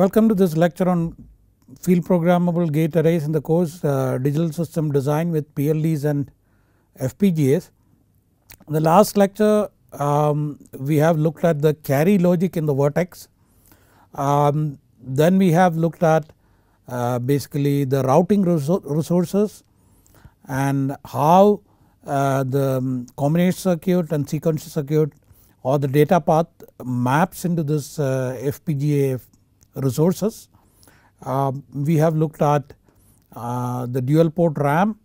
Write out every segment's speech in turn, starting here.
Welcome to this lecture on field programmable gate arrays in the course uh, digital system design with PLDs and FPGAs. In the last lecture um, we have looked at the carry logic in the vertex. Um, then we have looked at uh, basically the routing resources and how uh, the um, combination circuit and sequential circuit or the data path maps into this uh, FPGA resources. Um, we have looked at uh, the dual port RAM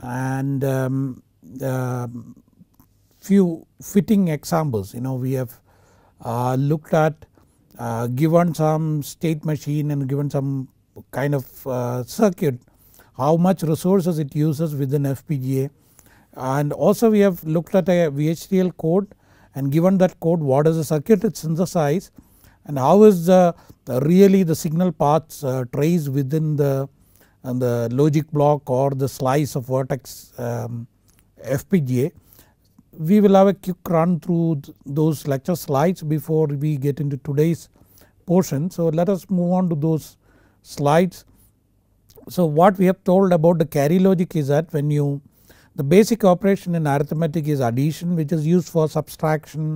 and um, uh, few fitting examples you know we have uh, looked at uh, given some state machine and given some kind of uh, circuit how much resources it uses within FPGA and also we have looked at a VHDL code and given that code what is the circuit it synthesize and how is the, the really the signal paths uh, traced within the, the logic block or the slice of vertex um, FPGA. We will have a quick run through th those lecture slides before we get into today's portion. So let us move on to those slides. So what we have told about the carry logic is that when you the basic operation in arithmetic is addition which is used for subtraction,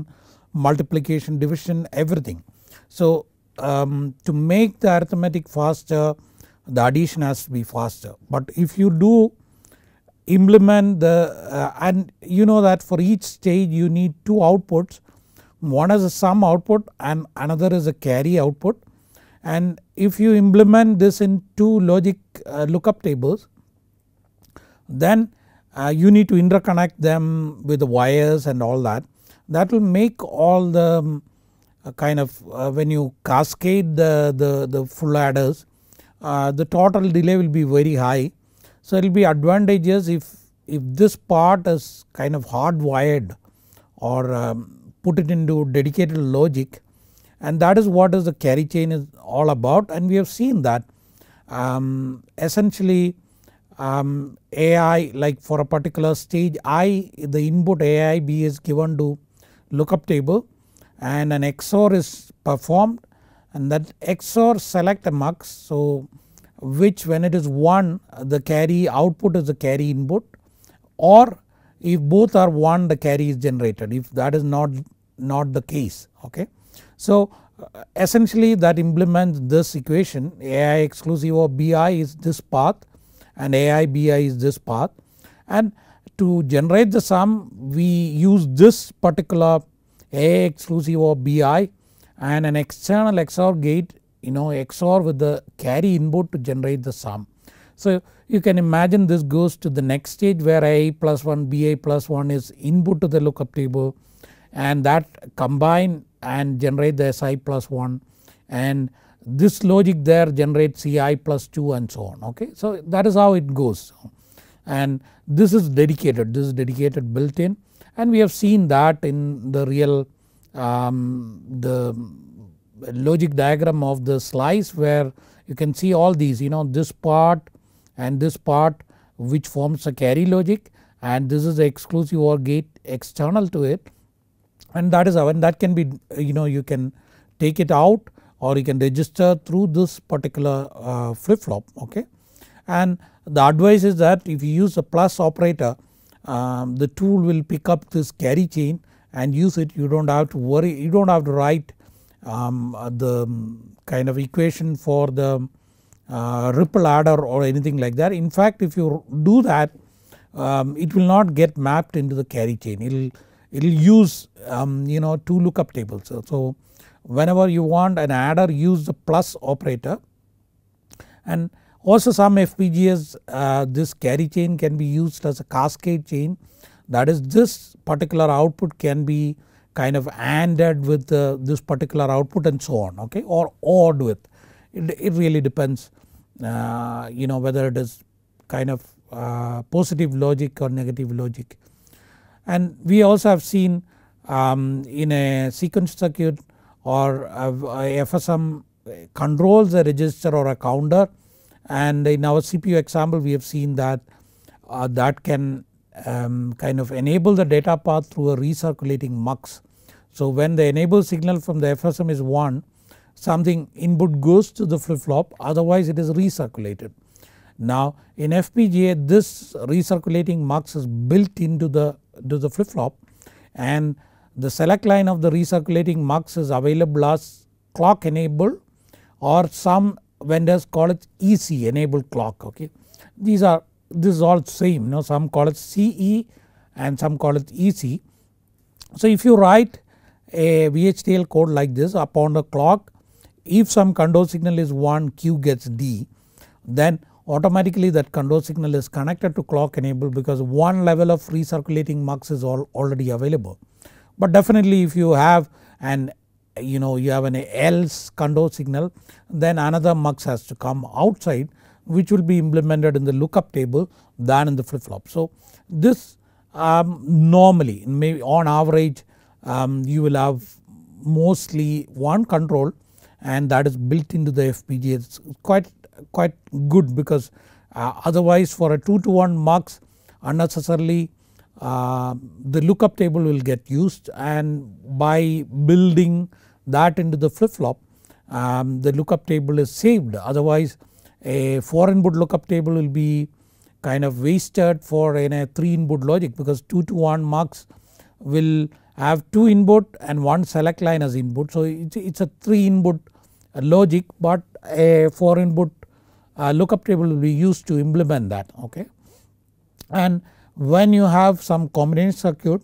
multiplication, division everything. So um, to make the arithmetic faster the addition has to be faster but if you do implement the uh, and you know that for each stage you need two outputs one is a sum output and another is a carry output and if you implement this in two logic uh, lookup tables then uh, you need to interconnect them with the wires and all that that will make all the um, kind of uh, when you cascade the, the, the full adders uh, the total delay will be very high. So it will be advantageous if, if this part is kind of hardwired or um, put it into dedicated logic and that is what is the carry chain is all about and we have seen that um, essentially um, AI like for a particular stage I the input AIB is given to lookup table and an XOR is performed and that XOR select a mux. So which when it is 1 the carry output is the carry input or if both are 1 the carry is generated if that is not, not the case okay. So uh, essentially that implements this equation AI exclusive of BI is this path and AI BI is this path and to generate the sum we use this particular a exclusive of BI and an external XOR gate you know XOR with the carry input to generate the sum. So you can imagine this goes to the next stage where A plus 1 BI plus plus 1 is input to the lookup table and that combine and generate the SI plus 1 and this logic there generates CI plus 2 and so on okay. So that is how it goes and this is dedicated this is dedicated built in and we have seen that in the real um, the logic diagram of the slice where you can see all these you know this part and this part which forms a carry logic and this is the exclusive OR gate external to it and that is how and that can be you know you can take it out or you can register through this particular uh, flip flop okay. And the advice is that if you use a plus operator um, the tool will pick up this carry chain and use it you do not have to worry you do not have to write um, the um, kind of equation for the uh, ripple adder or anything like that. In fact if you do that um, it will not get mapped into the carry chain it will it will use um, you know two lookup tables. so whenever you want an adder use the plus operator and also some FPGAs uh, this carry chain can be used as a cascade chain that is this particular output can be kind of ANDed with uh, this particular output and so on okay or ORed with it, it really depends uh, you know whether it is kind of uh, positive logic or negative logic. And we also have seen um, in a sequence circuit or a, FSM controls a register or a counter and in our CPU example we have seen that uh, that can um, kind of enable the data path through a recirculating mux. So when the enable signal from the FSM is 1 something input goes to the flip flop otherwise it is recirculated. Now in FPGA this recirculating mux is built into the, to the flip flop and the select line of the recirculating mux is available as clock enable or some vendors call it EC enable clock okay. These are this is all same you know some call it CE and some call it EC. So if you write a VHDL code like this upon the clock if some condo signal is 1 Q gets D then automatically that condo signal is connected to clock enable because one level of recirculating mux is all already available. But definitely if you have an you know you have an else condo signal then another mux has to come outside which will be implemented in the lookup table than in the flip flop. So this um, normally maybe on average um, you will have mostly one control and that is built into the FPGA it's quite quite good because uh, otherwise for a 2 to 1 mux unnecessarily uh, the lookup table will get used and by building that into the flip flop um, the lookup table is saved otherwise a 4 input lookup table will be kind of wasted for in a 3 input logic because 2 to 1 marks will have 2 input and 1 select line as input. So it is a 3 input uh, logic but a 4 input uh, lookup table will be used to implement that okay. And when you have some combination circuit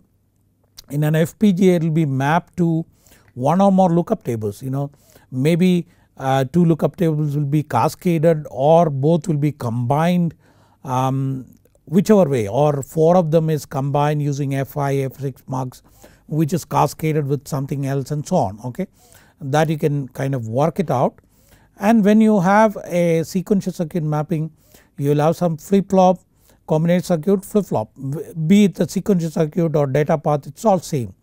in an FPGA it will be mapped to one or more lookup tables you know maybe uh, two lookup tables will be cascaded or both will be combined um, whichever way or four of them is combined using F5, F6 marks which is cascaded with something else and so on okay. That you can kind of work it out and when you have a sequential circuit mapping you will have some flip flop combination circuit flip flop be it the sequential circuit or data path it is all same.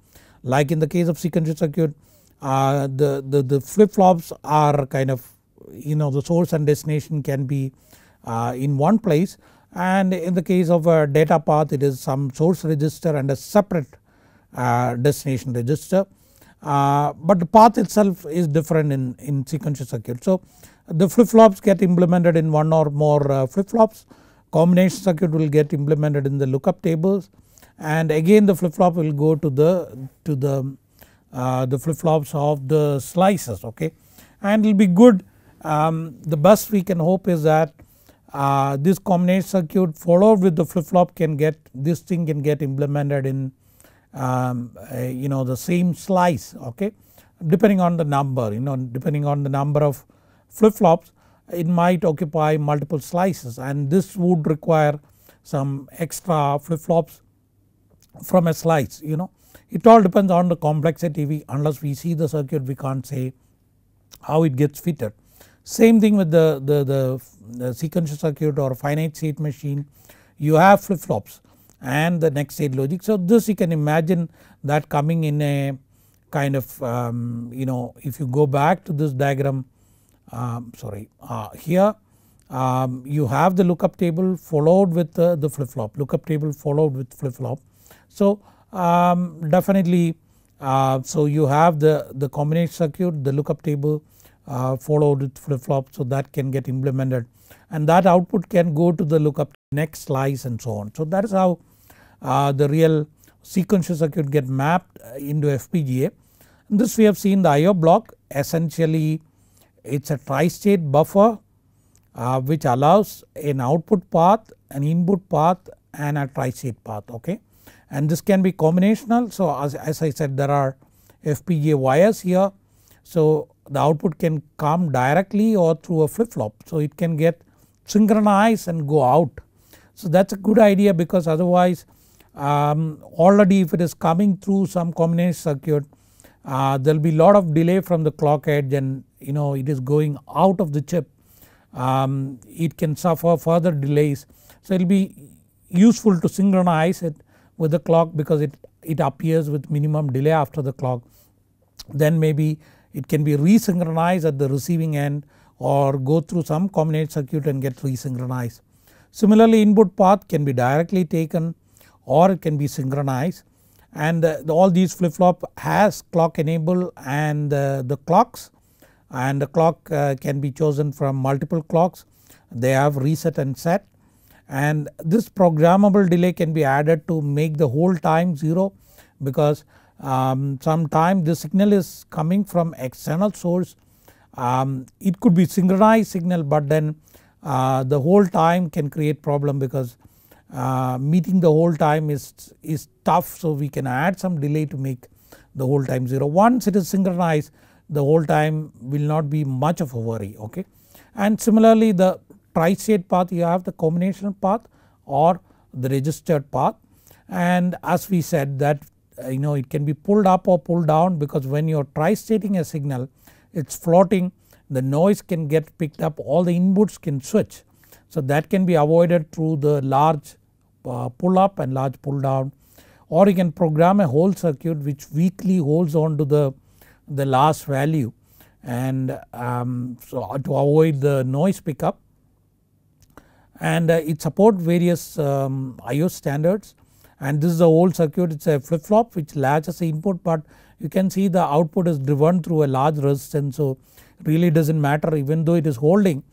Like in the case of sequential circuit uh, the, the, the flip flops are kind of you know the source and destination can be uh, in one place and in the case of a data path it is some source register and a separate uh, destination register uh, but the path itself is different in, in sequential circuit. So the flip flops get implemented in one or more uh, flip flops combination circuit will get implemented in the lookup tables and again the flip flop will go to the to the uh, the flip flops of the slices okay and it will be good um, the best we can hope is that uh, this combination circuit followed with the flip flop can get this thing can get implemented in um, uh, you know the same slice okay depending on the number you know depending on the number of flip flops it might occupy multiple slices and this would require some extra flip flops from a slice you know. It all depends on the complexity we unless we see the circuit we can't say how it gets fitted. Same thing with the, the, the, the sequential circuit or finite state machine you have flip flops and the next state logic. So this you can imagine that coming in a kind of um, you know if you go back to this diagram um, sorry uh, here um, you have the lookup table followed with the flip flop lookup table followed with flip flop so um, definitely uh, so you have the, the combination circuit the lookup table uh, followed with flip flop so that can get implemented and that output can go to the lookup next slice and so on. So that is how uh, the real sequential circuit get mapped uh, into FPGA. In this we have seen the IO block essentially it is a tri-state buffer uh, which allows an output path, an input path and a tri-state path okay and this can be combinational. So as, as I said there are FPGA wires here so the output can come directly or through a flip flop. So it can get synchronized and go out. So that's a good idea because otherwise um, already if it is coming through some combination circuit uh, there will be lot of delay from the clock edge and you know it is going out of the chip. Um, it can suffer further delays. So it will be useful to synchronize it with the clock because it, it appears with minimum delay after the clock. Then maybe it can be resynchronized at the receiving end or go through some combinate circuit and get resynchronized. Similarly input path can be directly taken or it can be synchronized and uh, the, all these flip flop has clock enable and uh, the clocks and the clock uh, can be chosen from multiple clocks they have reset and set and this programmable delay can be added to make the whole time 0 because um, sometime the signal is coming from external source um, it could be synchronized signal but then uh, the whole time can create problem because uh, meeting the whole time is, is tough so we can add some delay to make the whole time 0. Once it is synchronized the whole time will not be much of a worry okay. And similarly the right state path you have the combination path or the registered path and as we said that uh, you know it can be pulled up or pulled down because when you are tri-stating a signal it is floating the noise can get picked up all the inputs can switch. So that can be avoided through the large uh, pull up and large pull down or you can program a whole circuit which weakly holds on to the, the last value and um, so to avoid the noise pickup and uh, it support various um, IO standards and this is the old circuit it is a flip flop which latches the input but you can see the output is driven through a large resistance so really does not matter even though it is holding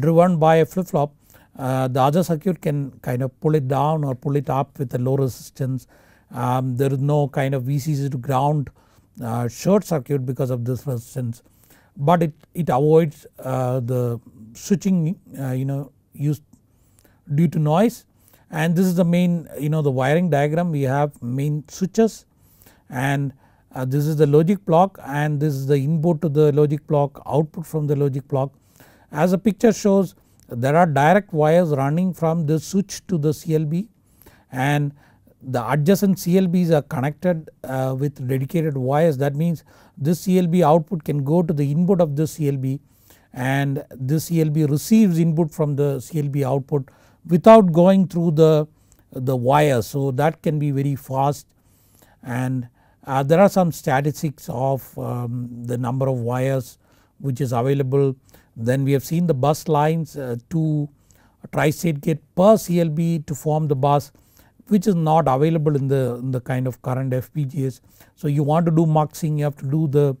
driven by a flip flop uh, the other circuit can kind of pull it down or pull it up with a low resistance um, there is no kind of VCC to ground uh, short circuit because of this resistance but it, it avoids uh, the switching uh, you know used due to noise and this is the main you know the wiring diagram we have main switches and uh, this is the logic block and this is the input to the logic block output from the logic block. As the picture shows there are direct wires running from the switch to the CLB and the adjacent CLBs are connected uh, with dedicated wires that means this CLB output can go to the input of this CLB and this CLB receives input from the CLB output without going through the, the wire so that can be very fast and uh, there are some statistics of um, the number of wires which is available. Then we have seen the bus lines uh, to tri-state gate per CLB to form the bus which is not available in the, in the kind of current FPGAs. So you want to do muxing you have to do the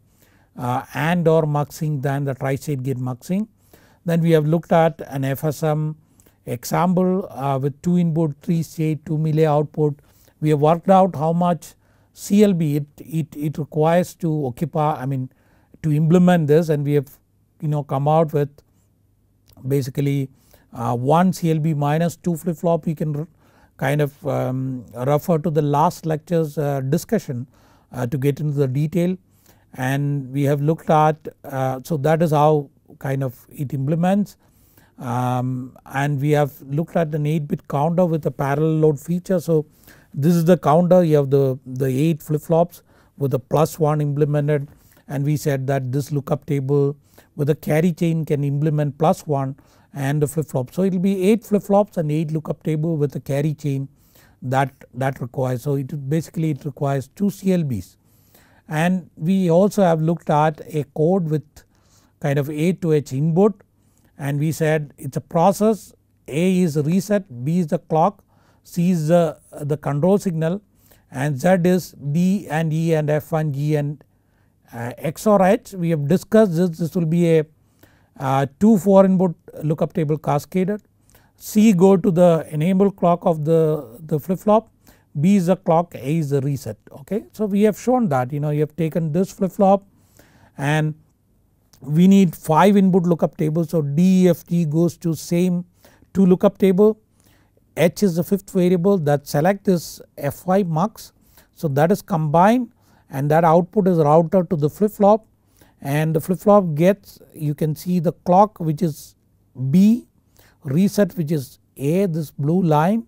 uh, and or muxing than the tri-state gate muxing. Then we have looked at an FSM example uh, with 2 input 3 state 2 milli output we have worked out how much CLB it, it, it requires to occupy I mean to implement this and we have you know come out with basically uh, 1 CLB minus 2 flip flop we can kind of um, refer to the last lectures uh, discussion uh, to get into the detail and we have looked at uh, so that is how kind of it implements um, and we have looked at an 8 bit counter with a parallel load feature. So this is the counter you have the, the 8 flip flops with a plus 1 implemented and we said that this lookup table with a carry chain can implement plus 1 and the flip flop. So it will be 8 flip flops and 8 lookup table with a carry chain that, that requires. So it basically it requires 2 CLBs and we also have looked at a code with kind of A to H input and we said it is a process A is reset, B is the clock, C is the, the control signal and Z is D and E and F and G and uh, X or H. We have discussed this, this will be a uh, 2 4 input lookup table cascaded. C go to the enable clock of the, the flip flop, B is the clock, A is the reset okay. So we have shown that you know you have taken this flip flop and we need 5 input lookup tables so DEFG goes to same 2 lookup table H is the fifth variable that select is FY mux so that is combined and that output is routed to the flip flop and the flip flop gets you can see the clock which is B reset which is A this blue line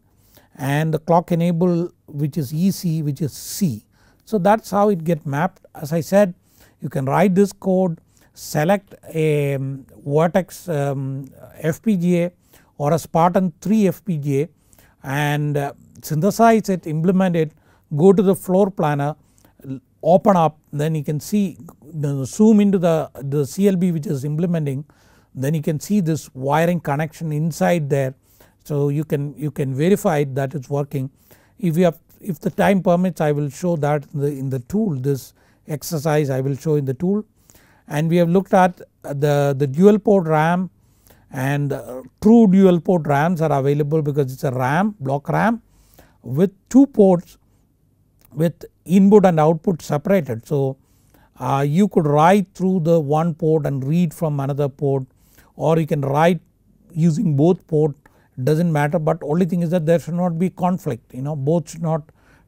and the clock enable which is EC which is C. So that is how it get mapped as I said you can write this code select a um, Vertex um, FPGA or a Spartan 3 FPGA and uh, synthesize it, implement it, go to the floor planner, open up then you can see zoom into the, the CLB which is implementing then you can see this wiring connection inside there. So you can you can verify that it's working. If you have if the time permits I will show that in the, in the tool this exercise I will show in the tool and we have looked at the, the dual port RAM and uh, true dual port RAMs are available because it is a RAM block RAM with two ports with input and output separated. So uh, you could write through the one port and read from another port or you can write using both port does not matter but only thing is that there should not be conflict you know both should not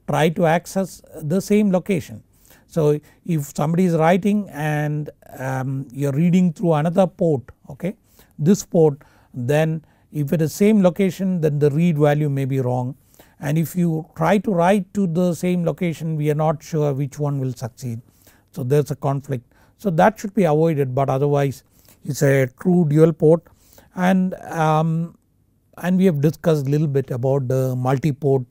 try to access the same location. So if somebody is writing and um, you are reading through another port okay this port then if it is same location then the read value may be wrong and if you try to write to the same location we are not sure which one will succeed. So there is a conflict so that should be avoided but otherwise it is a true dual port and um, and we have discussed little bit about the multi port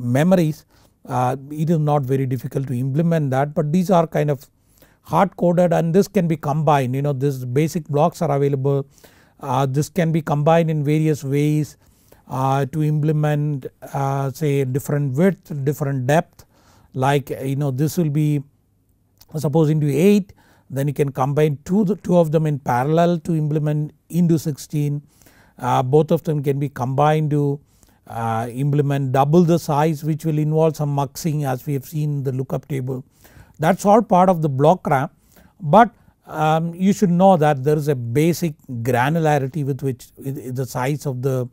memories uh, it is not very difficult to implement that but these are kind of hard coded and this can be combined you know this basic blocks are available uh, this can be combined in various ways uh, to implement uh, say different width different depth like uh, you know this will be suppose into 8 then you can combine two, two of them in parallel to implement into 16 uh, both of them can be combined to uh, implement double the size which will involve some muxing as we have seen in the lookup table. That is all part of the block RAM but um, you should know that there is a basic granularity with which the size of the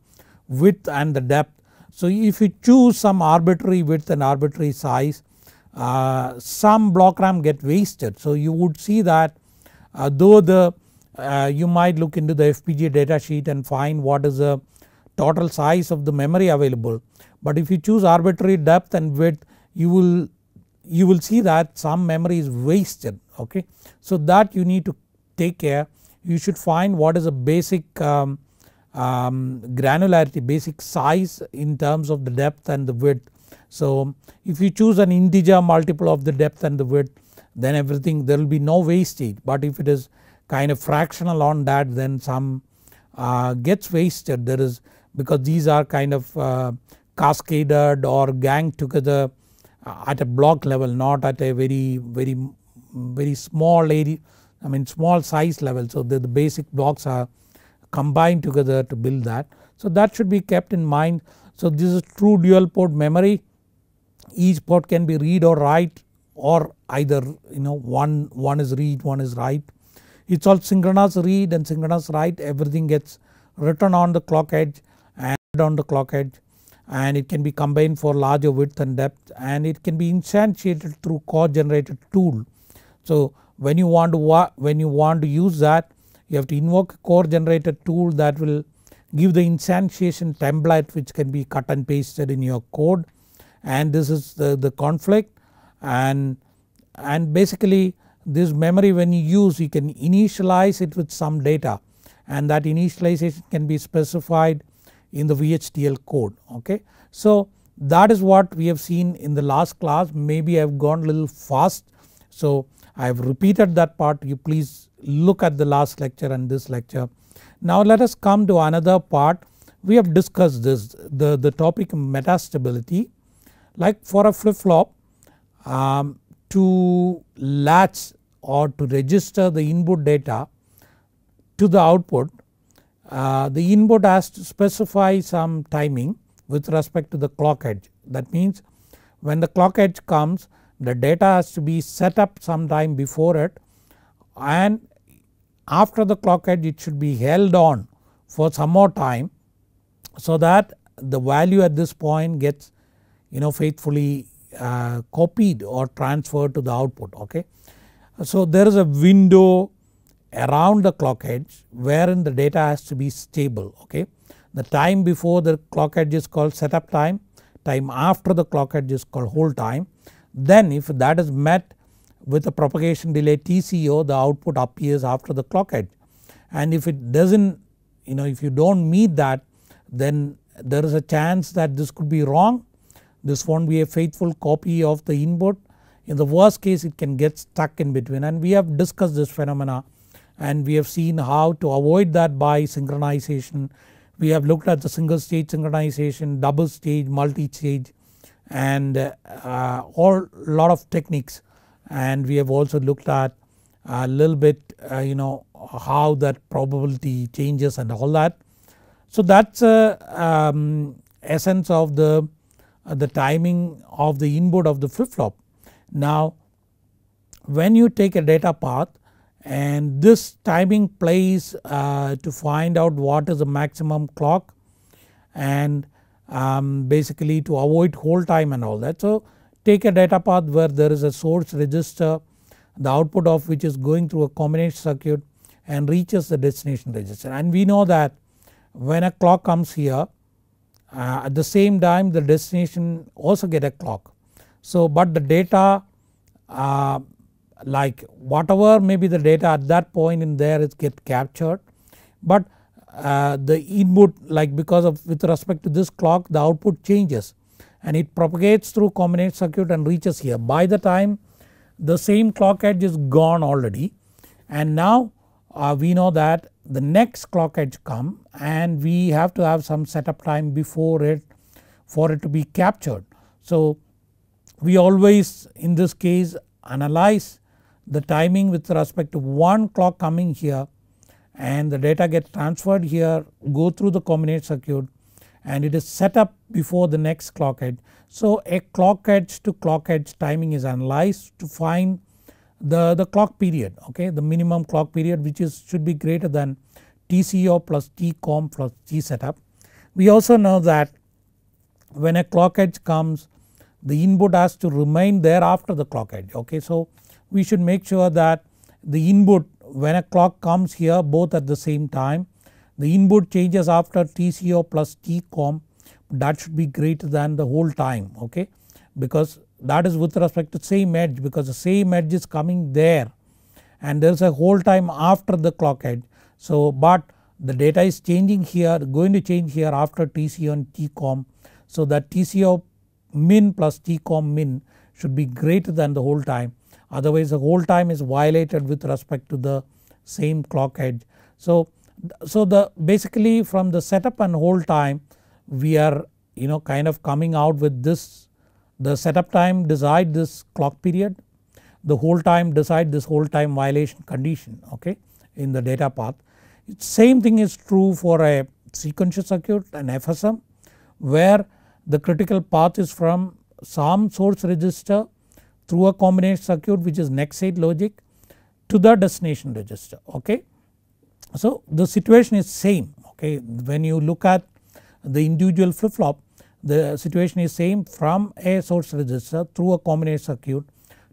width and the depth. So if you choose some arbitrary width and arbitrary size uh, some block RAM get wasted. So you would see that uh, though the uh, you might look into the FPGA data sheet and find what is the total size of the memory available. But if you choose arbitrary depth and width you will you will see that some memory is wasted okay. So that you need to take care you should find what is a basic um, um, granularity basic size in terms of the depth and the width. So if you choose an integer multiple of the depth and the width then everything there will be no wastage but if it is kind of fractional on that then some uh, gets wasted there is because these are kind of uh, cascaded or gang together uh, at a block level not at a very very very small area I mean small size level so the, the basic blocks are combined together to build that. So that should be kept in mind. So this is true dual port memory each port can be read or write or either you know one, one is read one is write. It is all synchronous read and synchronous write everything gets written on the clock edge down the clock edge and it can be combined for larger width and depth and it can be instantiated through core generated tool. So when you want to when you want to use that you have to invoke a core generated tool that will give the instantiation template which can be cut and pasted in your code and this is the, the conflict and, and basically this memory when you use you can initialize it with some data and that initialization can be specified in the VHDL code okay. So that is what we have seen in the last class maybe I have gone a little fast. So I have repeated that part you please look at the last lecture and this lecture. Now let us come to another part we have discussed this the, the topic metastability like for a flip flop um, to latch or to register the input data to the output uh, the input has to specify some timing with respect to the clock edge that means when the clock edge comes the data has to be set up sometime before it and after the clock edge it should be held on for some more time so that the value at this point gets you know faithfully uh, copied or transferred to the output okay. So there is a window around the clock edge wherein the data has to be stable okay. The time before the clock edge is called setup time, time after the clock edge is called hold time. Then if that is met with a propagation delay TCO the output appears after the clock edge and if it does not you know if you do not meet that then there is a chance that this could be wrong this will not be a faithful copy of the input in the worst case it can get stuck in between and we have discussed this phenomena and we have seen how to avoid that by synchronization. We have looked at the single stage synchronization, double stage, multi stage and uh, all lot of techniques and we have also looked at a little bit uh, you know how that probability changes and all that. So that's uh, um, essence of the, uh, the timing of the input of the flip flop. Now when you take a data path and this timing plays uh, to find out what is the maximum clock and um, basically to avoid hold time and all that. So take a data path where there is a source register the output of which is going through a combination circuit and reaches the destination register and we know that when a clock comes here uh, at the same time the destination also get a clock. So but the data uh, like whatever may be the data at that point in there it get captured but uh, the input like because of with respect to this clock the output changes and it propagates through combinational circuit and reaches here by the time the same clock edge is gone already and now uh, we know that the next clock edge come and we have to have some setup time before it for it to be captured. So we always in this case analyze the timing with respect to one clock coming here and the data gets transferred here go through the combinational, circuit and it is set up before the next clock edge. So a clock edge to clock edge timing is analyzed to find the, the clock period okay the minimum clock period which is should be greater than TCO plus TCOM plus T setup. We also know that when a clock edge comes the input has to remain there after the clock edge okay. So we should make sure that the input when a clock comes here both at the same time the input changes after TCO plus TCOM that should be greater than the whole time okay because that is with respect to same edge because the same edge is coming there and there is a whole time after the clock edge. So but the data is changing here going to change here after TCO and TCOM so that TCO min plus TCOM min should be greater than the whole time otherwise the whole time is violated with respect to the same clock edge. So, so the basically from the setup and hold time we are you know kind of coming out with this the setup time decide this clock period the whole time decide this whole time violation condition okay in the data path. Same thing is true for a sequential circuit an FSM where the critical path is from some source register through a combination circuit which is next state logic to the destination register okay. So the situation is same okay when you look at the individual flip flop the situation is same from a source register through a combination circuit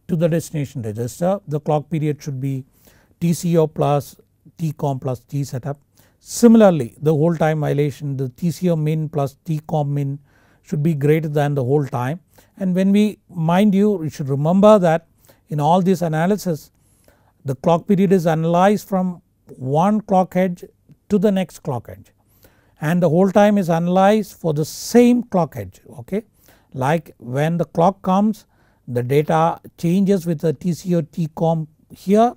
to the destination register the clock period should be TCO plus TCOM plus T setup. Similarly the whole time violation the TCO min plus TCOM min should be greater than the whole time and when we mind you you should remember that in all this analysis the clock period is analyzed from one clock edge to the next clock edge and the whole time is analyzed for the same clock edge okay. Like when the clock comes the data changes with the TCO or TCOM here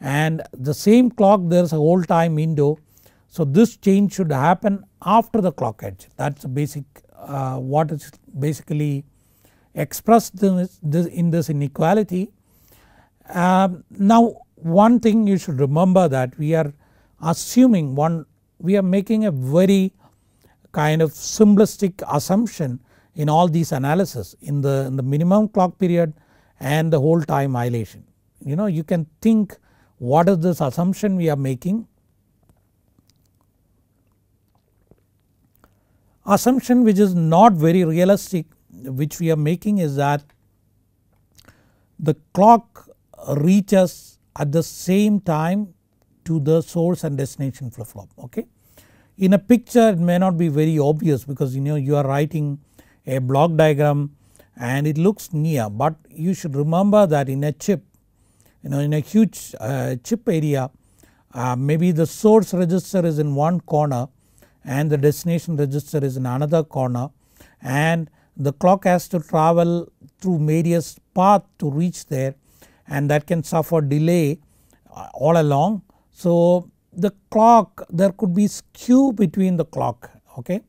and the same clock there is a whole time window. So this change should happen after the clock edge that is basic uh, what is basically expressed in this inequality. Um, now one thing you should remember that we are assuming one we are making a very kind of simplistic assumption in all these analysis in the, in the minimum clock period and the whole time dilation. You know you can think what is this assumption we are making. Assumption which is not very realistic which we are making is that the clock reaches at the same time to the source and destination flip flop okay. In a picture it may not be very obvious because you know you are writing a block diagram and it looks near but you should remember that in a chip you know in a huge uh, chip area uh, maybe the source register is in one corner and the destination register is in another corner and the clock has to travel through various paths to reach there and that can suffer delay uh, all along. So the clock there could be skew between the clock okay.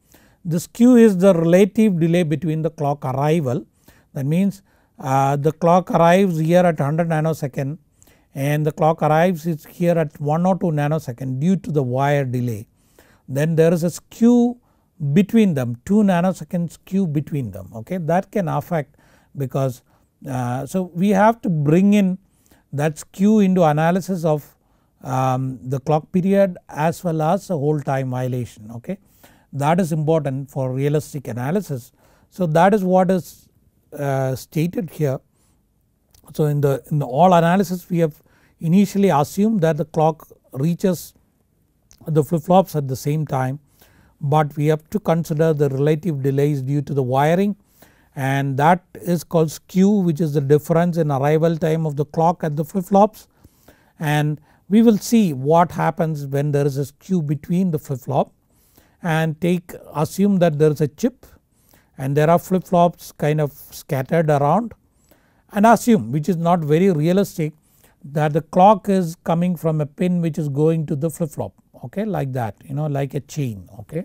The skew is the relative delay between the clock arrival that means uh, the clock arrives here at 100 nanosecond and the clock arrives here at 1 or 2 nanosecond due to the wire delay. Then there is a skew between them 2 nanoseconds q between them okay that can affect because uh, so we have to bring in that skew into analysis of um, the clock period as well as the whole time violation okay that is important for realistic analysis. So that is what is uh, stated here. So in the in the all analysis we have initially assumed that the clock reaches the flip flops at the same time but we have to consider the relative delays due to the wiring and that is called skew which is the difference in arrival time of the clock at the flip flops and we will see what happens when there is a skew between the flip flop and take assume that there is a chip and there are flip flops kind of scattered around and assume which is not very realistic that the clock is coming from a pin which is going to the flip flop okay like that you know like a chain okay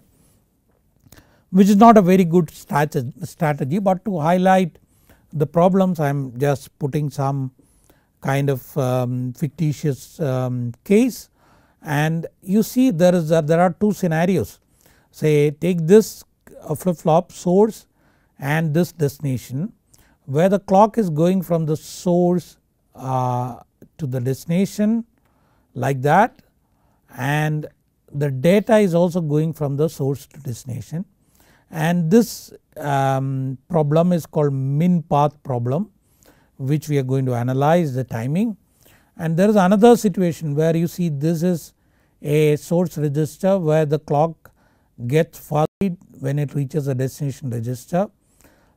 which is not a very good strategy but to highlight the problems I am just putting some kind of um, fictitious um, case and you see there is a, there are two scenarios say take this flip flop source and this destination where the clock is going from the source uh, to the destination like that and the data is also going from the source to destination and this um, problem is called min path problem which we are going to analyze the timing and there is another situation where you see this is a source register where the clock gets followed when it reaches the destination register.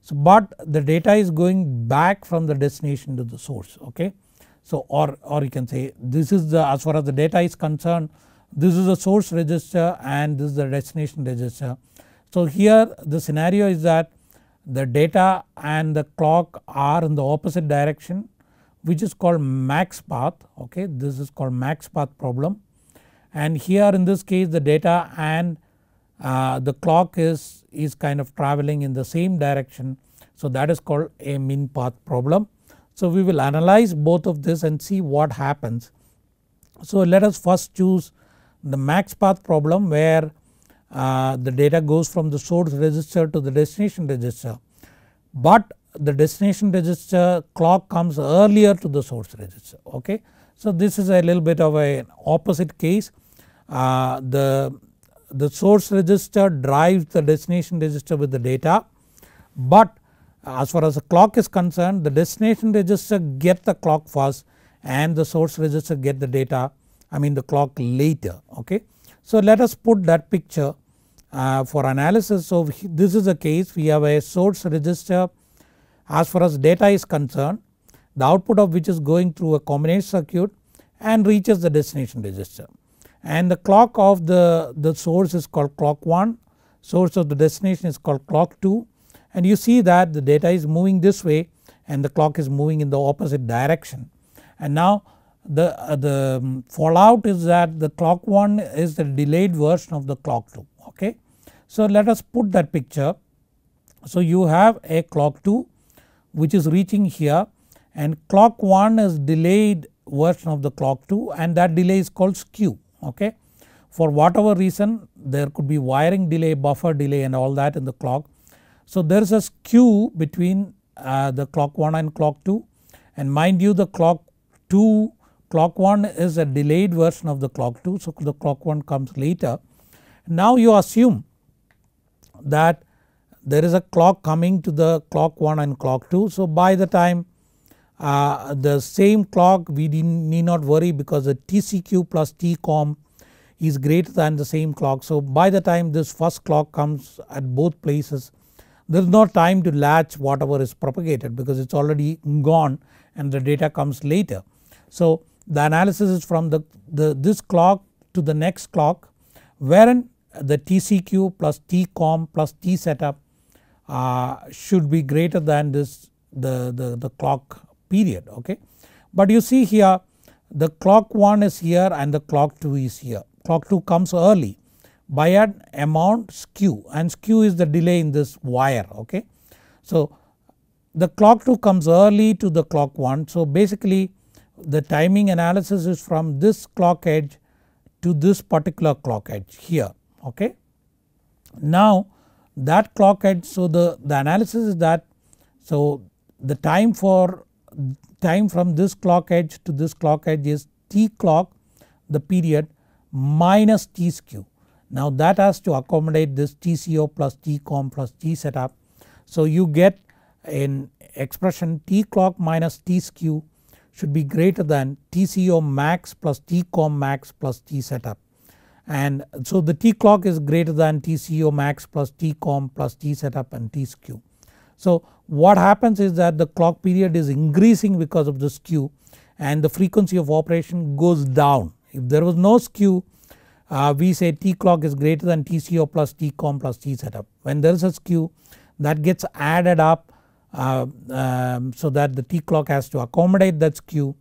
So, but the data is going back from the destination to the source okay. So or, or you can say this is the as far as the data is concerned this is the source register and this is the destination register. So here the scenario is that the data and the clock are in the opposite direction which is called max path okay this is called max path problem and here in this case the data and uh, the clock is, is kind of traveling in the same direction so that is called a min path problem. So we will analyze both of this and see what happens. So let us first choose the max path problem where uh, the data goes from the source register to the destination register but the destination register clock comes earlier to the source register okay. So this is a little bit of an opposite case uh, the, the source register drives the destination register with the data but uh, as far as the clock is concerned the destination register get the clock first and the source register get the data I mean the clock later okay. So let us put that picture uh, for analysis. So this is the case we have a source register as far as data is concerned the output of which is going through a combination circuit and reaches the destination register. And the clock of the, the source is called clock 1, source of the destination is called clock 2 and you see that the data is moving this way and the clock is moving in the opposite direction. And now the, uh, the um, fallout is that the clock 1 is the delayed version of the clock 2 okay. So let us put that picture. So you have a clock 2 which is reaching here and clock 1 is delayed version of the clock 2 and that delay is called skew okay. For whatever reason there could be wiring delay, buffer delay and all that in the clock so there is a skew between uh, the clock 1 and clock 2 and mind you the clock 2 clock 1 is a delayed version of the clock 2 so the clock 1 comes later. Now you assume that there is a clock coming to the clock 1 and clock 2 so by the time uh, the same clock we need not worry because the TCQ plus TCOM is greater than the same clock. So by the time this first clock comes at both places there is no time to latch whatever is propagated because it is already gone and the data comes later. So the analysis is from the, the this clock to the next clock wherein the TCQ plus TCOM plus T setup uh, should be greater than this the, the, the clock period okay. But you see here the clock 1 is here and the clock 2 is here clock 2 comes early by an amount skew and skew is the delay in this wire okay. So the clock 2 comes early to the clock 1 so basically the timing analysis is from this clock edge to this particular clock edge here okay. Now that clock edge so the, the analysis is that so the time for time from this clock edge to this clock edge is t clock the period minus t skew now that has to accommodate this TCO plus TCOM plus T setup. So you get an expression T clock minus T skew should be greater than TCO max plus TCOM max plus T setup. And so the T clock is greater than TCO max plus TCOM plus T setup and T skew. So what happens is that the clock period is increasing because of the skew and the frequency of operation goes down. If there was no skew uh, we say T clock is greater than TCO plus T com plus T setup. When there is a skew that gets added up uh, um, so that the T clock has to accommodate that skew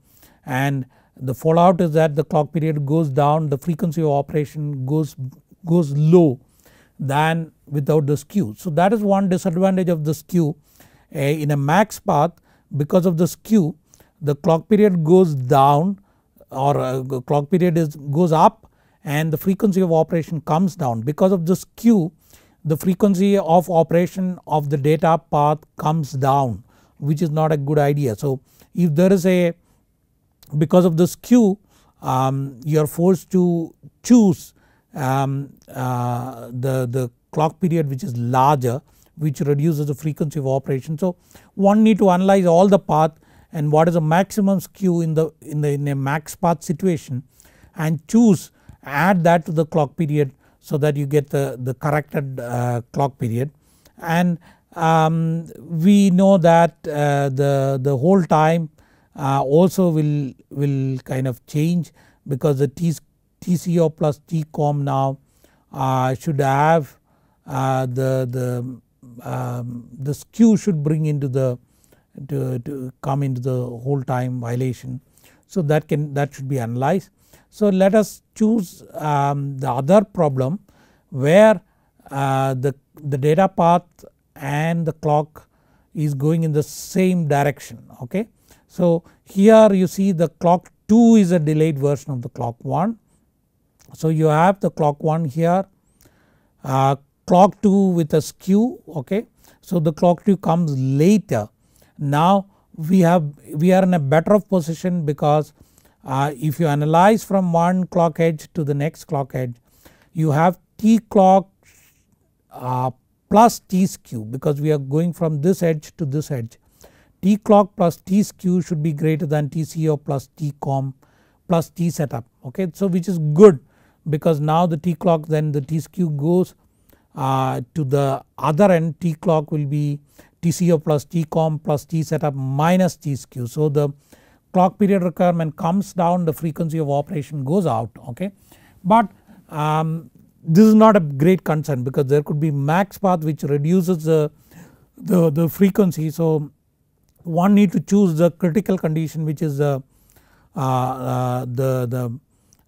and the fallout is that the clock period goes down the frequency of operation goes, goes low than without the skew. So that is one disadvantage of the skew uh, in a max path because of the skew the clock period goes down or uh, clock period is goes up and the frequency of operation comes down because of this Q the frequency of operation of the data path comes down which is not a good idea. So if there is a because of this Q um, you are forced to choose um, uh, the, the clock period which is larger which reduces the frequency of operation. So one need to analyze all the path and what is the maximum skew in the in the in a max path situation and choose add that to the clock period so that you get the, the corrected uh, clock period and um, we know that uh, the, the whole time uh, also will, will kind of change because the T, TCO plus TCOM now uh, should have uh, the, the, um, the skew should bring into the to, to come into the whole time violation. So that can that should be analyzed so let us choose um, the other problem where uh, the, the data path and the clock is going in the same direction okay. So here you see the clock 2 is a delayed version of the clock 1. So you have the clock 1 here uh, clock 2 with a skew okay. So the clock 2 comes later now we have we are in a better position because uh, if you analyze from one clock edge to the next clock edge you have t clock uh, plus t skew because we are going from this edge to this edge. t clock plus t skew should be greater than tco plus t com plus t setup okay. So which is good because now the t clock then the t skew goes uh, to the other end t clock will be tco plus t com plus t setup minus t skew. So the clock period requirement comes down the frequency of operation goes out okay. But um, this is not a great concern because there could be max path which reduces the, the, the frequency. So one need to choose the critical condition which is the, uh, uh, the, the,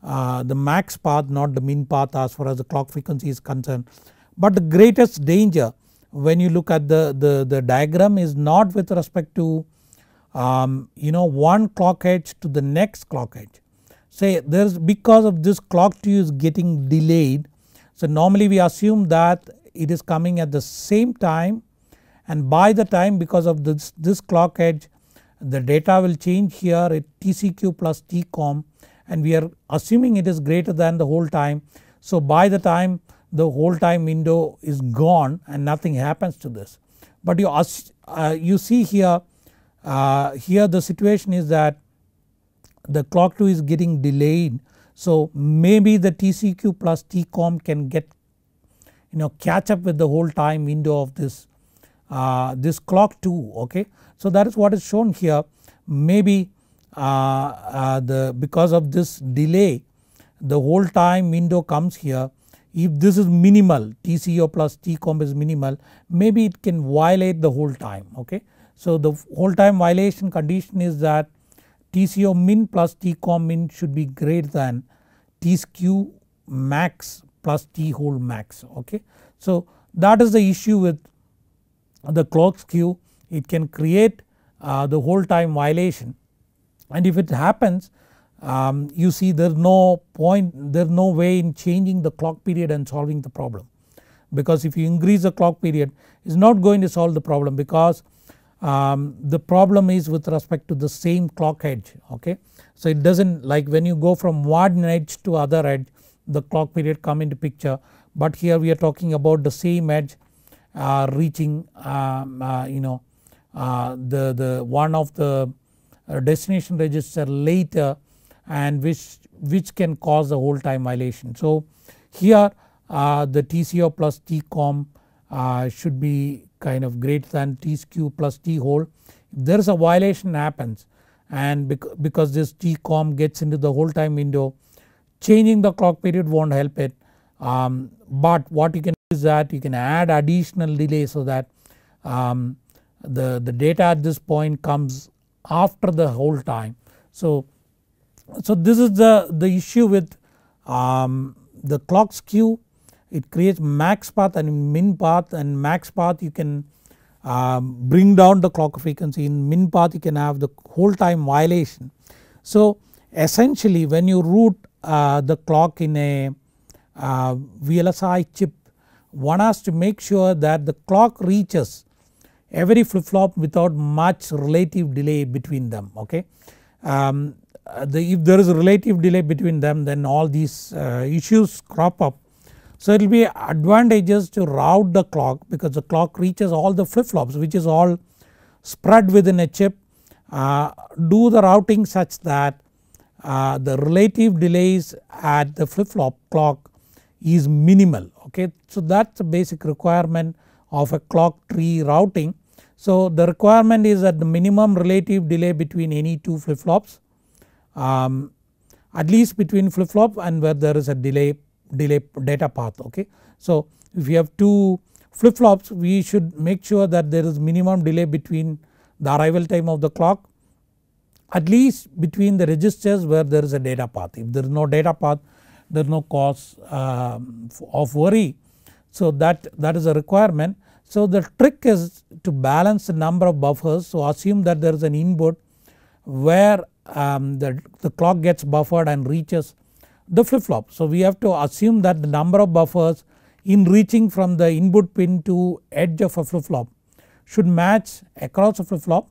uh, the max path not the min path as far as the clock frequency is concerned. But the greatest danger when you look at the, the, the diagram is not with respect to um, you know one clock edge to the next clock edge. Say there is because of this clock two is getting delayed. So normally we assume that it is coming at the same time and by the time because of this, this clock edge the data will change here at TCQ plus TCOM and we are assuming it is greater than the whole time. So by the time the whole time window is gone and nothing happens to this. But you, uh, you see here uh, here the situation is that the clock 2 is getting delayed so maybe the TCQ plus TCOM can get you know catch up with the whole time window of this uh, this clock 2 okay. So that is what is shown here maybe uh, uh the because of this delay the whole time window comes here if this is minimal TCO plus TCOM is minimal maybe it can violate the whole time okay. So the whole time violation condition is that TCO min plus TCOM min should be greater than TSQ max plus T hold max okay. So that is the issue with the clock skew it can create uh, the whole time violation and if it happens um, you see there is no point there is no way in changing the clock period and solving the problem because if you increase the clock period it is not going to solve the problem because um, the problem is with respect to the same clock edge okay. So it does not like when you go from one edge to other edge the clock period come into picture but here we are talking about the same edge uh, reaching um, uh, you know uh, the, the one of the uh, destination register later and which, which can cause the whole time violation. So here uh, the TCO plus TCOM uh, should be kind of greater than t skew plus t hole, If there is a violation happens and because this t com gets into the whole time window changing the clock period won't help it um, but what you can do is that you can add additional delay so that um, the, the data at this point comes after the whole time. So, so this is the, the issue with um, the clock skew it creates max path and min path and max path you can uh, bring down the clock frequency in min path you can have the whole time violation. So essentially when you route uh, the clock in a uh, VLSI chip one has to make sure that the clock reaches every flip flop without much relative delay between them okay. Um, the, if there is a relative delay between them then all these uh, issues crop up so, it will be advantageous to route the clock because the clock reaches all the flip flops which is all spread within a chip. Uh, do the routing such that uh, the relative delays at the flip flop clock is minimal okay. So, that is the basic requirement of a clock tree routing. So, the requirement is that the minimum relative delay between any two flip flops um, at least between flip flop and where there is a delay delay data path okay. So if you have two flip flops we should make sure that there is minimum delay between the arrival time of the clock at least between the registers where there is a data path. If there is no data path there is no cause uh, of worry. So that, that is a requirement. So the trick is to balance the number of buffers. So assume that there is an input where um, the, the clock gets buffered and reaches the flip flop. So we have to assume that the number of buffers in reaching from the input pin to edge of a flip flop should match across a flip flop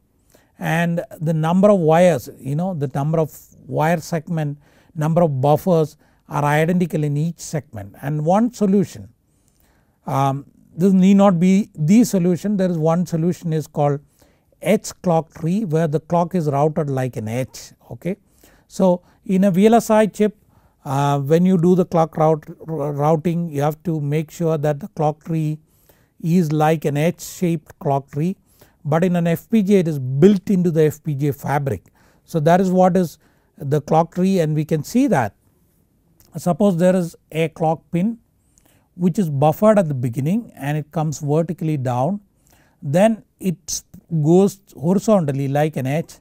and the number of wires you know the number of wire segment number of buffers are identical in each segment and one solution um, this need not be the solution there is one solution is called H clock tree where the clock is routed like an H okay. So in a VLSI chip uh, when you do the clock route, routing you have to make sure that the clock tree is like an H shaped clock tree but in an FPGA it is built into the FPGA fabric. So that is what is the clock tree and we can see that. Suppose there is a clock pin which is buffered at the beginning and it comes vertically down then it goes horizontally like an H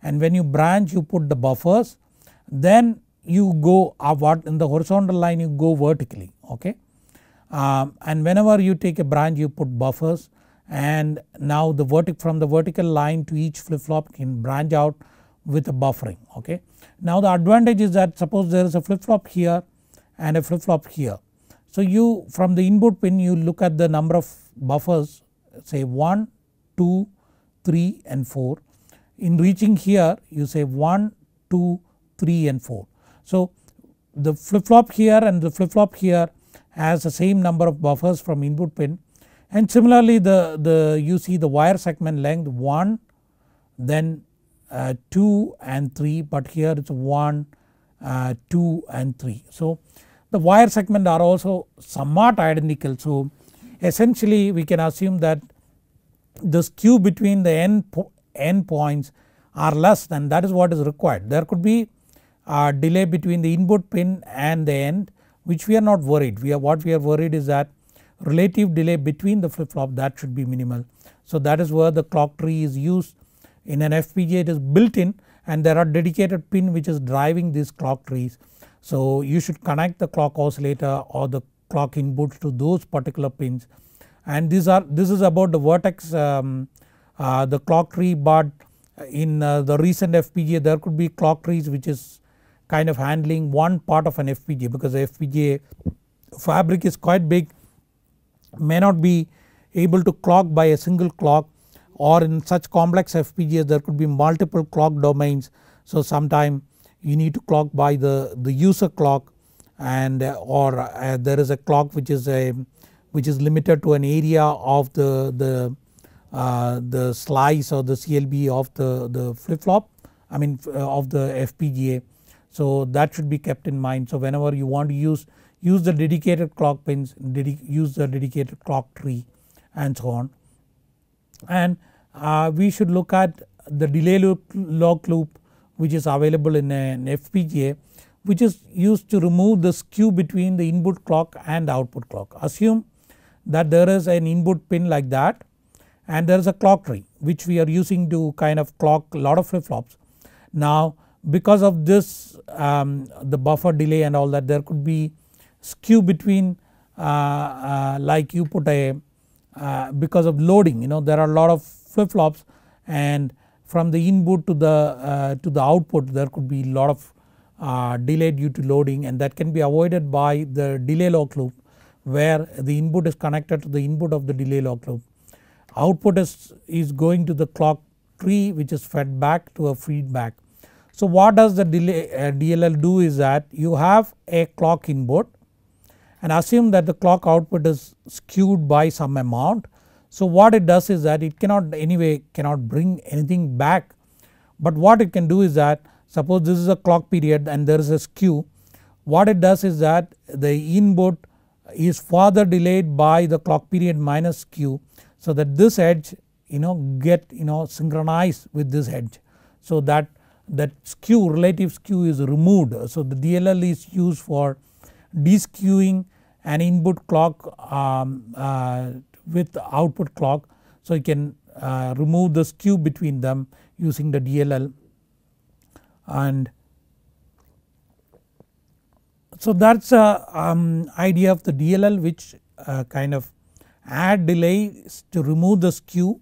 and when you branch you put the buffers then you go uh, What in the horizontal line you go vertically okay. Um, and whenever you take a branch you put buffers and now the vertical from the vertical line to each flip flop can branch out with a buffering okay. Now the advantage is that suppose there is a flip flop here and a flip flop here. So you from the input pin you look at the number of buffers say 1, 2, 3 and 4. In reaching here you say 1, 2, 3 and 4. So the flip flop here and the flip flop here has the same number of buffers from input pin and similarly the, the you see the wire segment length 1 then uh, 2 and 3 but here it is 1 uh, 2 and 3. So the wire segment are also somewhat identical. So essentially we can assume that the skew between the n, po points are less than that is what is required. There could be uh, delay between the input pin and the end which we are not worried we are what we are worried is that relative delay between the flip flop that should be minimal. So that is where the clock tree is used in an FPGA it is built in and there are dedicated pin which is driving these clock trees. So you should connect the clock oscillator or the clock input to those particular pins and these are this is about the vertex um, uh, the clock tree but in uh, the recent FPGA there could be clock trees which is kind of handling one part of an FPGA because the FPGA fabric is quite big may not be able to clock by a single clock or in such complex FPGAs there could be multiple clock domains. So sometime you need to clock by the, the user clock and or uh, there is a clock which is a which is limited to an area of the the uh, the slice or the CLB of the, the flip flop I mean uh, of the FPGA so that should be kept in mind. So whenever you want to use use the dedicated clock pins use the dedicated clock tree and so on. And uh, we should look at the delay loop lock loop which is available in an FPGA which is used to remove the skew between the input clock and the output clock. Assume that there is an input pin like that and there is a clock tree which we are using to kind of clock a lot of flip flops. Now because of this um, the buffer delay and all that there could be skew between uh, uh, like you put a uh, because of loading you know there are a lot of flip flops and from the input to the uh, to the output there could be a lot of uh, delay due to loading and that can be avoided by the delay lock loop where the input is connected to the input of the delay lock loop. Output is, is going to the clock tree which is fed back to a feedback so what does the DLL uh, do is that you have a clock input and assume that the clock output is skewed by some amount. So what it does is that it cannot anyway cannot bring anything back but what it can do is that suppose this is a clock period and there is a skew what it does is that the input is further delayed by the clock period minus skew so that this edge you know get you know synchronized with this edge so that that skew relative skew is removed. So the DLL is used for deskewing an input clock um, uh, with output clock. So you can uh, remove the skew between them using the DLL and so that is a uh, um, idea of the DLL which uh, kind of add delay to remove the skew.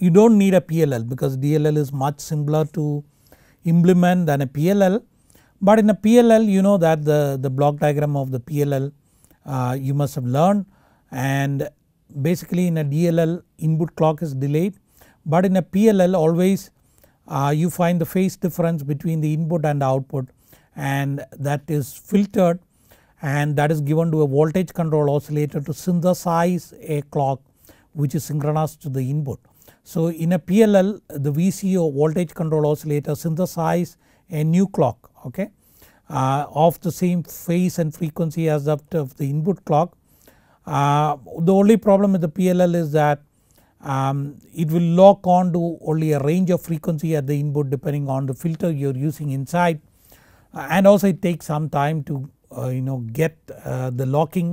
You do not need a PLL because DLL is much simpler to implement than a PLL but in a PLL you know that the, the block diagram of the PLL uh, you must have learned and basically in a DLL input clock is delayed but in a PLL always uh, you find the phase difference between the input and output and that is filtered and that is given to a voltage control oscillator to synthesize a clock which is synchronous to the input. So in a PLL the VCO voltage control oscillator synthesize a new clock okay uh, of the same phase and frequency as that of the input clock. Uh, the only problem with the PLL is that um, it will lock on to only a range of frequency at the input depending on the filter you are using inside uh, and also it takes some time to uh, you know get uh, the locking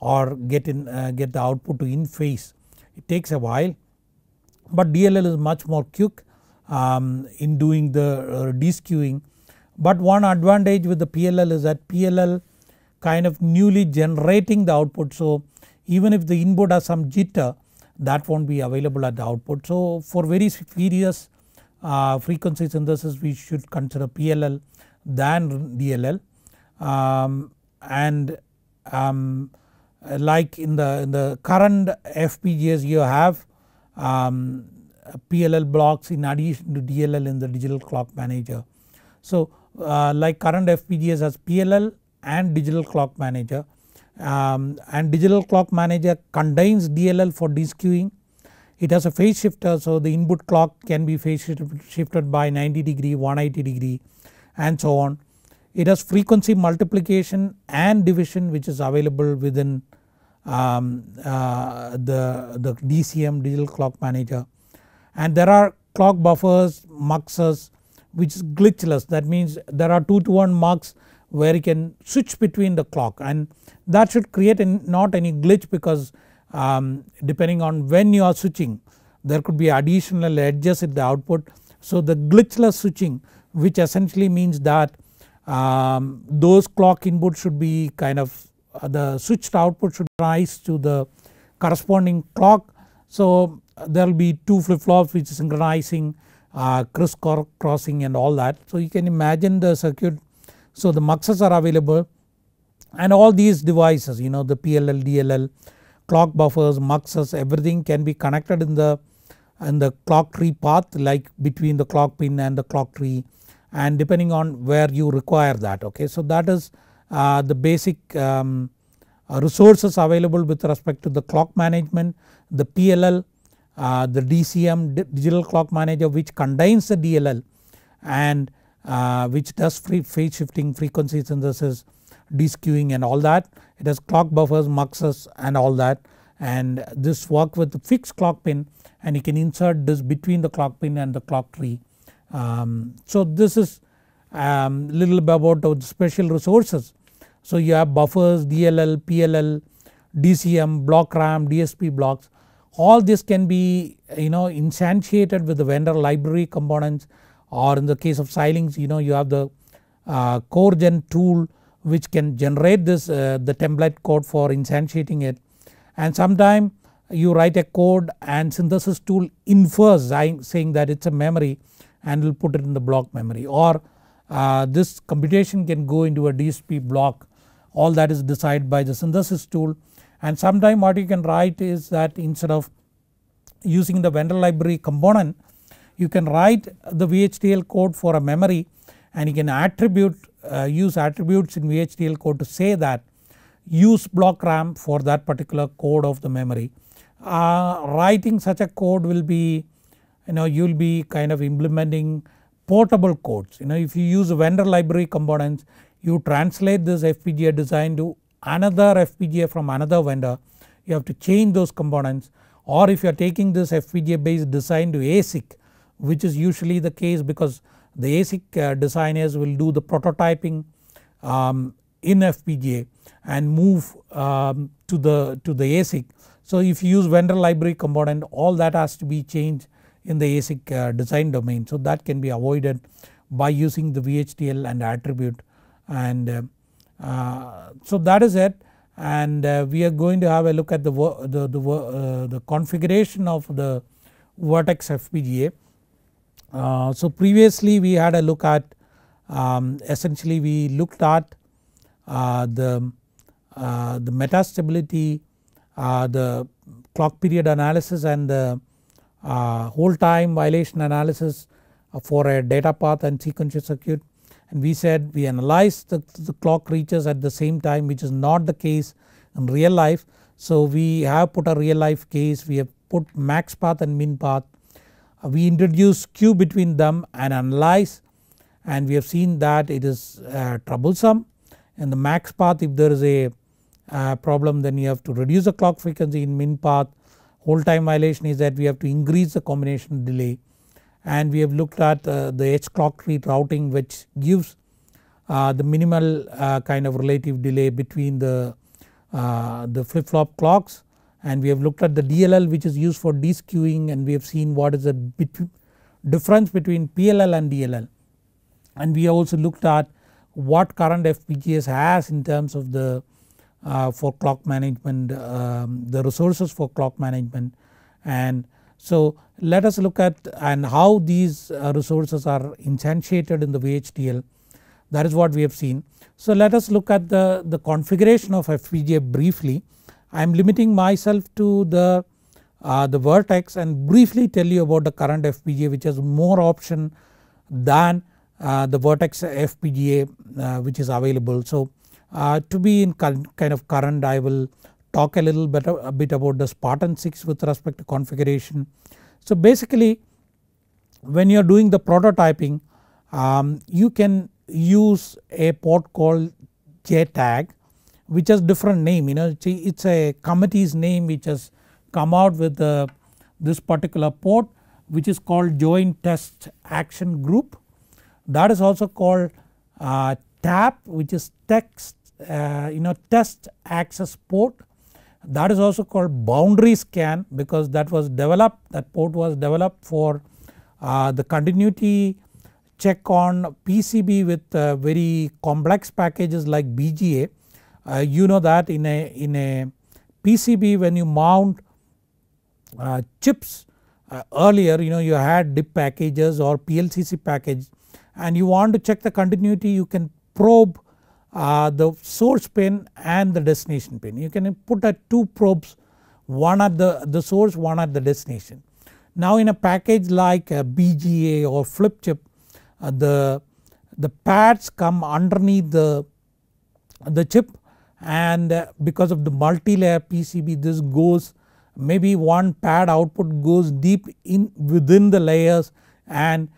or get in uh, get the output to in phase it takes a while but DLL is much more quick um, in doing the uh, deskewing. But one advantage with the PLL is that PLL kind of newly generating the output. So even if the input has some jitter that won't be available at the output. So for very serious uh, frequency synthesis we should consider PLL than DLL um, and um, like in the, in the current FPGAs you have um, PLL blocks in addition to DLL in the digital clock manager. So uh, like current FPGAs has PLL and digital clock manager um, and digital clock manager contains DLL for de-skewing. It has a phase shifter so the input clock can be phase shifted by 90 degree, 180 degree and so on. It has frequency multiplication and division which is available within um, uh, the, the DCM digital clock manager and there are clock buffers muxes which is glitchless that means there are 2 to 1 mux where you can switch between the clock and that should create an, not any glitch because um, depending on when you are switching there could be additional edges at the output. So the glitchless switching which essentially means that um, those clock inputs should be kind of uh, the switched output should rise to the corresponding clock. So uh, there will be two flip flops which is synchronizing uh, crisscrossing and all that. So you can imagine the circuit. So the muxes are available and all these devices you know the PLL, DLL, clock buffers, muxes everything can be connected in the in the clock tree path like between the clock pin and the clock tree and depending on where you require that okay. So that is uh, the basic um, uh, resources available with respect to the clock management, the PLL, uh, the DCM digital clock manager which contains the DLL and which does free phase shifting frequency synthesis, skewing and all that. It has clock buffers, muxes and all that and this work with the fixed clock pin and you can insert this between the clock pin and the clock tree. Um, so this is a um, little bit about the special resources so you have buffers, DLL, PLL, DCM, block RAM, DSP blocks all this can be you know instantiated with the vendor library components or in the case of Xilinx you know you have the uh, CoreGen tool which can generate this uh, the template code for instantiating it and sometime you write a code and synthesis tool infers saying that it's a memory and will put it in the block memory or uh, this computation can go into a DSP block all that is decided by the synthesis tool and sometimes what you can write is that instead of using the vendor library component you can write the VHDL code for a memory and you can attribute uh, use attributes in VHDL code to say that use block RAM for that particular code of the memory. Uh, writing such a code will be you know you will be kind of implementing portable codes you know if you use vendor library components you translate this FPGA design to another FPGA from another vendor you have to change those components or if you are taking this FPGA based design to ASIC which is usually the case because the ASIC uh, designers will do the prototyping um, in FPGA and move um, to, the, to the ASIC. So if you use vendor library component all that has to be changed in the ASIC uh, design domain so that can be avoided by using the VHDL and attribute and uh, uh, so that is it and uh, we are going to have a look at the the, the, the configuration of the vertex FPGA. so previously we had a look at um, essentially we looked at the uh, the metastability, uh, the clock period analysis and the uh, whole time violation analysis for a data path and sequential circuit. And we said we analyze the, the clock reaches at the same time which is not the case in real life. So we have put a real life case we have put max path and min path. Uh, we introduce Q between them and analyze and we have seen that it is uh, troublesome. In the max path if there is a uh, problem then you have to reduce the clock frequency in min path. Whole time violation is that we have to increase the combination delay and we have looked at uh, the H clock tree routing which gives uh, the minimal uh, kind of relative delay between the, the flip flop clocks and we have looked at the DLL which is used for deskewing and we have seen what is the difference between PLL and DLL and we also looked at what current FPGAs has in terms of the uh, for clock management um, the resources for clock management and so let us look at and how these uh, resources are instantiated in the VHDL that is what we have seen. So let us look at the, the configuration of FPGA briefly. I am limiting myself to the, uh, the vertex and briefly tell you about the current FPGA which has more option than uh, the vertex FPGA uh, which is available. So uh, to be in kind of current I will talk a little bit, a bit about the Spartan 6 with respect to configuration. So basically when you are doing the prototyping um, you can use a port called JTAG which has different name you know it is a committee's name which has come out with the, this particular port which is called joint test action group that is also called uh, TAP which is text uh, you know test access port that is also called boundary scan because that was developed that port was developed for uh, the continuity check on PCB with uh, very complex packages like BGA. Uh, you know that in a, in a PCB when you mount uh, chips uh, earlier you know you had DIP packages or PLCC package and you want to check the continuity you can probe uh, the source pin and the destination pin. You can put a two probes one at the, the source one at the destination. Now in a package like a BGA or flip chip uh, the, the pads come underneath the, the chip and uh, because of the multi-layer PCB this goes maybe one pad output goes deep in within the layers and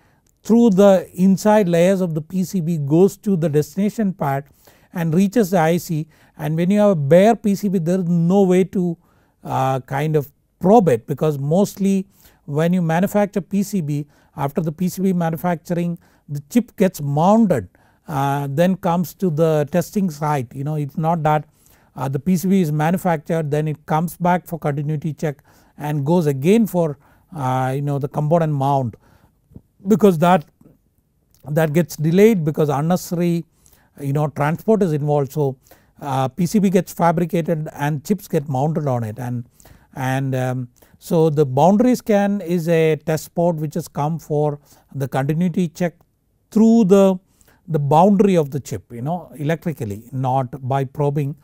through the inside layers of the PCB goes to the destination part and reaches the IC and when you have a bare PCB there is no way to uh, kind of probe it because mostly when you manufacture PCB after the PCB manufacturing the chip gets mounted uh, then comes to the testing site you know it is not that uh, the PCB is manufactured then it comes back for continuity check and goes again for uh, you know the component mount because that that gets delayed because unnecessary you know transport is involved. So uh, PCB gets fabricated and chips get mounted on it and and um, so the boundary scan is a test port which has come for the continuity check through the the boundary of the chip you know electrically not by probing.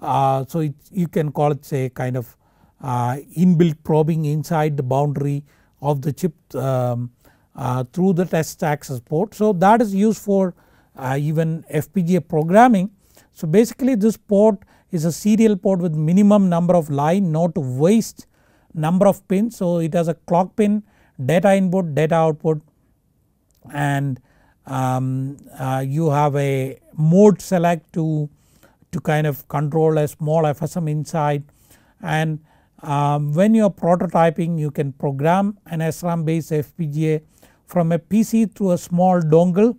Uh, so it, you can call it say kind of uh, inbuilt probing inside the boundary of the chip um, uh, through the test access port. So that is used for uh, even FPGA programming. So basically this port is a serial port with minimum number of line not waste number of pins. So it has a clock pin, data input, data output and um, uh, you have a mode select to, to kind of control a small FSM inside and um, when you are prototyping you can program an SRAM based FPGA from a PC through a small dongle.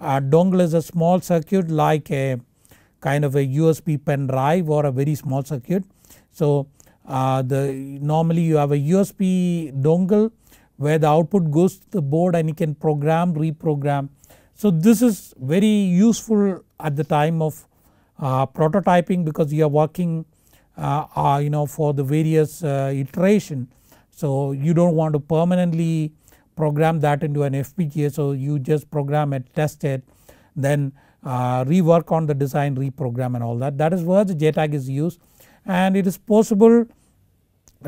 A dongle is a small circuit like a kind of a USB pen drive or a very small circuit. So uh, the normally you have a USB dongle where the output goes to the board and you can program, reprogram. So this is very useful at the time of uh, prototyping because you are working uh, uh you know for the various uh, iteration. So you do not want to permanently program that into an FPGA. So you just program it, test it, then uh, rework on the design, reprogram and all that. That is where the JTAG is used and it is possible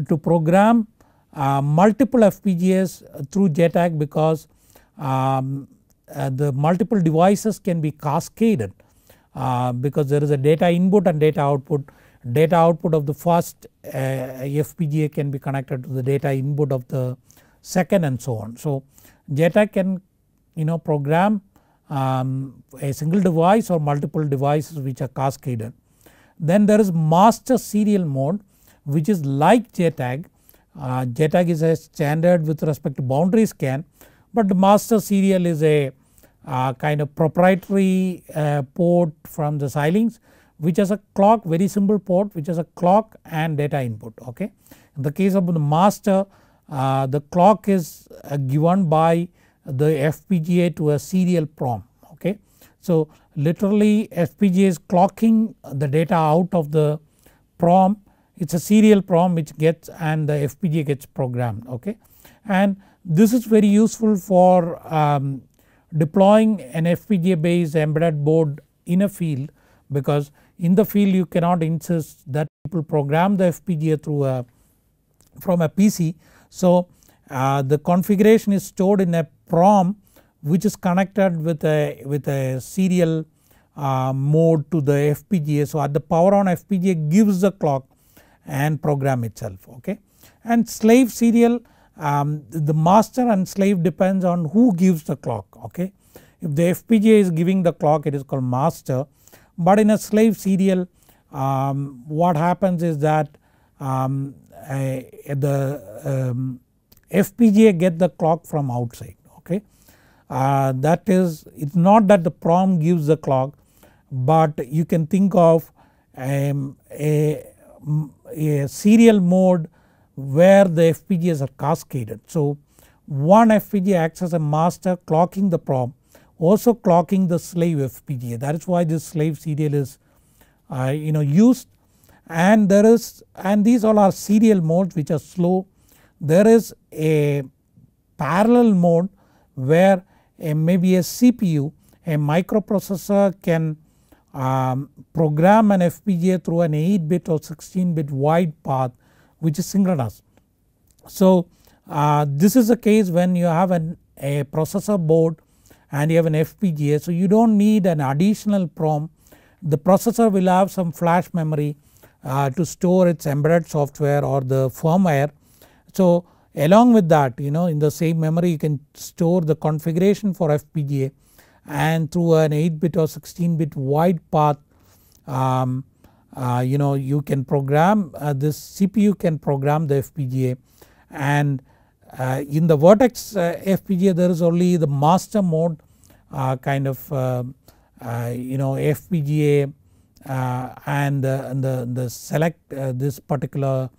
to program uh, multiple FPGAs through JTAG because um, uh, the multiple devices can be cascaded uh, because there is a data input and data output. Data output of the first uh, FPGA can be connected to the data input of the second and so on. So JTAG can you know program um, a single device or multiple devices which are cascaded. Then there is master serial mode which is like JTAG. Uh, JTAG is a standard with respect to boundary scan but the master serial is a uh, kind of proprietary uh, port from the Xilinx which has a clock very simple port which has a clock and data input okay. In the case of the master uh, the clock is uh, given by the FPGA to a serial prom okay. So literally FPGA is clocking the data out of the prom it is a serial prom which gets and the FPGA gets programmed okay. And this is very useful for um, deploying an FPGA based embedded board in a field because in the field you cannot insist that people program the FPGA through a from a PC so uh, the configuration is stored in a PROM which is connected with a, with a serial uh, mode to the FPGA. So at the power on FPGA gives the clock and program itself okay. And slave serial um, the master and slave depends on who gives the clock okay. If the FPGA is giving the clock it is called master but in a slave serial um, what happens is that um, the um, FPGA get the clock from outside okay. Uh, that is it's not that the prom gives the clock but you can think of um, a, a, serial mode where the FPGAs are cascaded. So one FPGA acts as a master clocking the prom also clocking the slave FPGA that is why this slave serial is uh, you know used and there is and these all are serial modes which are slow. There is a parallel mode where a maybe a CPU a microprocessor can um, program an FPGA through an 8 bit or 16 bit wide path which is synchronous. So uh, this is a case when you have an, a processor board and you have an FPGA so you do not need an additional PROM the processor will have some flash memory uh, to store its embedded software or the firmware. So along with that you know in the same memory you can store the configuration for FPGA and through an 8 bit or 16 bit wide path um, uh, you know you can program uh, this CPU can program the FPGA and uh, in the Vertex uh, FPGA there is only the master mode uh, kind of you know FPGA uh, and, uh, and the, the select uh, this particular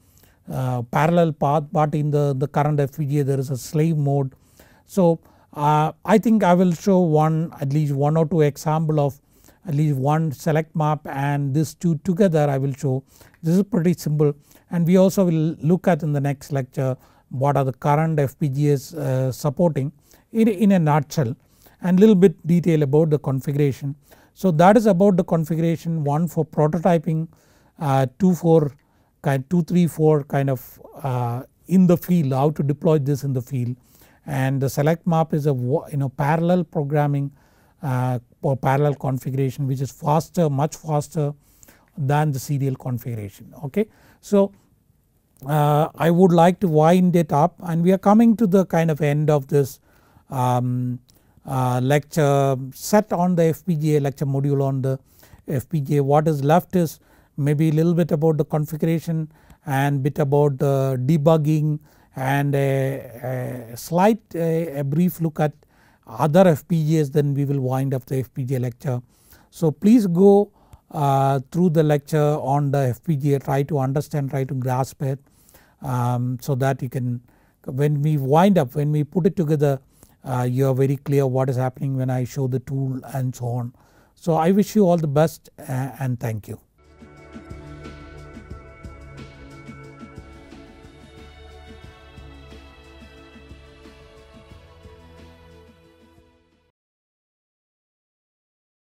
parallel path but in the, the current FPGA there is a slave mode. So I think I will show one at least one or two example of at least one select map and this two together I will show. This is pretty simple and we also will look at in the next lecture what are the current FPGAs uh, supporting in, in a nutshell and little bit detail about the configuration. So that is about the configuration 1 for prototyping, uh, 2 for kind two three four 3, 4 kind of uh, in the field how to deploy this in the field and the select map is a you know parallel programming uh, or parallel configuration which is faster much faster than the serial configuration okay. So uh, I would like to wind it up and we are coming to the kind of end of this um, uh, lecture set on the FPGA lecture module on the FPGA. What is left is maybe a little bit about the configuration and bit about the debugging and a, a slight a, a, brief look at other FPGAs then we will wind up the FPGA lecture. So please go uh, through the lecture on the FPGA try to understand try to grasp it um, so that you can when we wind up when we put it together uh, you are very clear what is happening when I show the tool and so on. So I wish you all the best uh, and thank you.